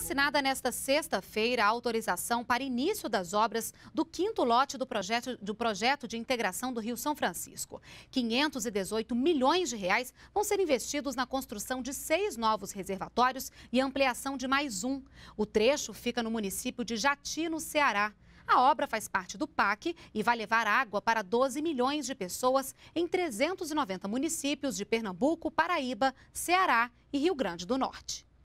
assinada nesta sexta-feira a autorização para início das obras do quinto lote do projeto, do projeto de integração do Rio São Francisco. 518 milhões de reais vão ser investidos na construção de seis novos reservatórios e ampliação de mais um. O trecho fica no município de Jati, no Ceará. A obra faz parte do PAC e vai levar água para 12 milhões de pessoas em 390 municípios de Pernambuco, Paraíba, Ceará e Rio Grande do Norte.